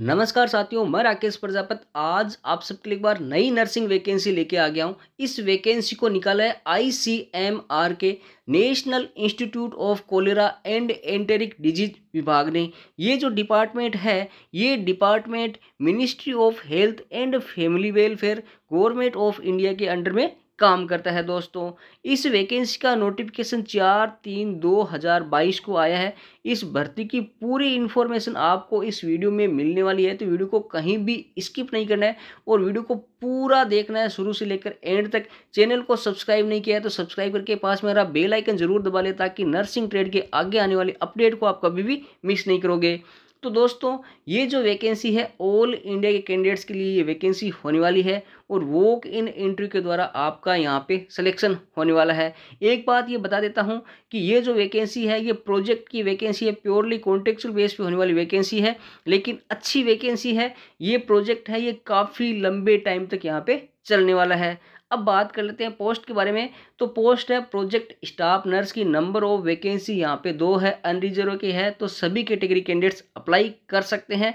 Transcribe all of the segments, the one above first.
नमस्कार साथियों मैं राकेश प्रजापत आज आप सबके लिए एक बार नई नर्सिंग वैकेंसी लेके आ गया हूँ इस वैकेंसी को निकाला है आईसीएमआर के National Institute of Cholera and Enteric Disease विभाग ने ये जो डिपार्टमेंट है ये department Ministry of Health and Family Welfare Government of India के अंडर में काम करता है दोस्तों इस वैकेंसी का नोटिफिकेशन चार तीन दो हज़ार बाईस को आया है इस भर्ती की पूरी इन्फॉर्मेशन आपको इस वीडियो में मिलने वाली है तो वीडियो को कहीं भी स्किप नहीं करना है और वीडियो को पूरा देखना है शुरू से लेकर एंड तक चैनल को सब्सक्राइब नहीं किया है तो सब्सक्राइब करके पास मेरा बेल आइकन जरूर दबा लें ताकि नर्सिंग ट्रेड के आगे आने वाली अपडेट को आप कभी भी मिस नहीं करोगे तो दोस्तों ये जो वैकेंसी है ऑल इंडिया के कैंडिडेट्स के लिए ये वैकेंसी होने वाली है और वोक इन इंटरव्यू के द्वारा आपका यहाँ पे सिलेक्शन होने वाला है एक बात ये बता देता हूँ कि ये जो वैकेंसी है ये प्रोजेक्ट की वैकेंसी है प्योरली कॉन्टेक्चुअल बेस पे होने वाली वैकेंसी है लेकिन अच्छी वैकेंसी है ये प्रोजेक्ट है ये काफ़ी लंबे टाइम तक यहाँ पे चलने वाला है अब बात कर लेते हैं पोस्ट के बारे में तो पोस्ट है प्रोजेक्ट स्टाफ नर्स की नंबर ऑफ वैकेंसी यहाँ पे दो है अनरिजर्व की है तो सभी कैटेगरी कैंडिडेट्स अप्लाई कर सकते हैं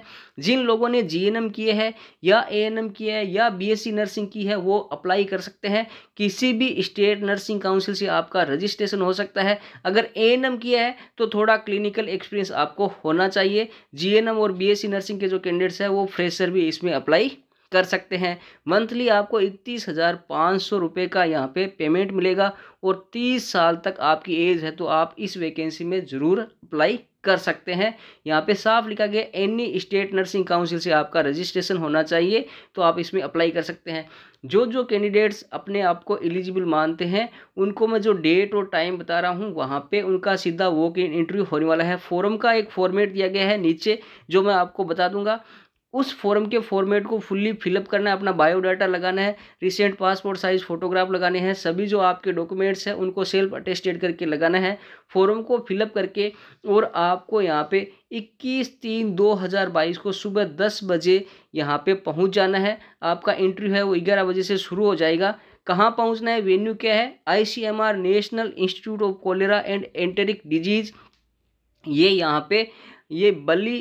जिन लोगों ने जी एन एम किए हैं या ए एन एम किया है या बी एस सी नर्सिंग की है वो अप्लाई कर सकते हैं किसी भी स्टेट नर्सिंग काउंसिल से आपका रजिस्ट्रेशन हो सकता है अगर ए एन एम किया है तो थोड़ा क्लिनिकल एक्सपीरियंस आपको होना चाहिए जी एन एम और बी एस सी नर्सिंग के जो कैंडिडेट्स हैं वो फ्रेशर भी इसमें अप्लाई कर सकते हैं मंथली आपको इकतीस हज़ार पाँच सौ रुपये का यहाँ पे पेमेंट मिलेगा और तीस साल तक आपकी एज है तो आप इस वैकेंसी में ज़रूर अप्लाई कर सकते हैं यहाँ पे साफ लिखा गया एनी स्टेट नर्सिंग काउंसिल से आपका रजिस्ट्रेशन होना चाहिए तो आप इसमें अप्लाई कर सकते हैं जो जो कैंडिडेट्स अपने आप को एलिजिबल मानते हैं उनको मैं जो डेट और टाइम बता रहा हूँ वहाँ पे उनका सीधा वो कि इंटरव्यू होने वाला है फॉरम का एक फॉर्मेट दिया गया है नीचे जो मैं आपको बता दूंगा उस फॉर्म के फॉर्मेट को फुल्ली फिलअप करना है अपना बायोडाटा लगाना है रिसेंट पासपोर्ट साइज़ फोटोग्राफ लगाने हैं सभी जो आपके डॉक्यूमेंट्स हैं उनको सेल्फ अटेस्टेड करके लगाना है फॉर्म को फिलअप करके और आपको यहाँ पे 21 तीन 2022 को सुबह 10 बजे यहाँ पे पहुँच जाना है आपका इंटरव्यू है वो ग्यारह बजे से शुरू हो जाएगा कहाँ पहुँचना है वेन्यू क्या है I National Institute of Cholera and Enteric Diseases ये यहाँ पर ये बली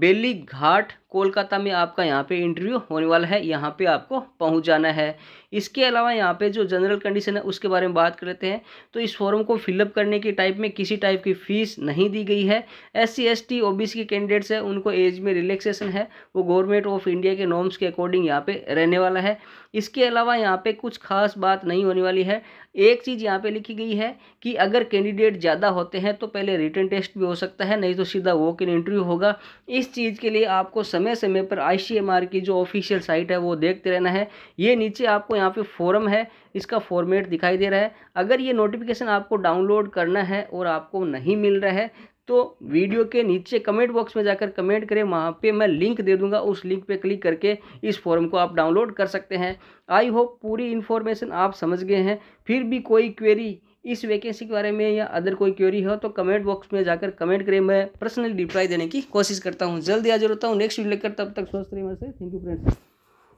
बेली घाट कोलकाता में आपका यहाँ पे इंटरव्यू होने वाला है यहाँ पे आपको पहुँच जाना है इसके अलावा यहाँ पे जो जनरल कंडीशन है उसके बारे में बात कर लेते हैं तो इस फॉर्म को फिलअप करने के टाइप में किसी टाइप की फ़ीस नहीं दी गई है S C S T O B C के कैंडिडेट्स हैं उनको एज में रिलैक्सेशन है वो गवर्नमेंट ऑफ इंडिया के नॉर्म्स के अकॉर्डिंग यहाँ पर रहने वाला है इसके अलावा यहाँ पर कुछ खास बात नहीं होने वाली है एक चीज़ यहाँ पर लिखी गई है कि अगर कैंडिडेट ज़्यादा होते हैं तो पहले रिटर्न टेस्ट भी हो सकता है नहीं तो सीधा वॉक इन इंटरव्यू होगा इस इस चीज़ के लिए आपको समय समय पर आई की जो ऑफिशियल साइट है वो देखते रहना है ये नीचे आपको यहाँ पे फॉर्म है इसका फॉर्मेट दिखाई दे रहा है अगर ये नोटिफिकेशन आपको डाउनलोड करना है और आपको नहीं मिल रहा है तो वीडियो के नीचे कमेंट बॉक्स में जाकर कमेंट करें वहाँ पे मैं लिंक दे दूंगा उस लिंक पे क्लिक करके इस फॉर्म को आप डाउनलोड कर सकते हैं आई होप पूरी इन्फॉर्मेशन आप समझ गए हैं फिर भी कोई क्वेरी इस वैकेंसी के बारे में या अदर कोई क्वेरी हो तो कमेंट बॉक्स में जाकर कमेंट करें मैं पर्सनली रिप्लाई देने की कोशिश करता हूँ जल्दी आज होता हूँ नेक्स्ट वीडियो लेकर तब तक स्वस्थ रहे थैंक यू फ्रेंड्स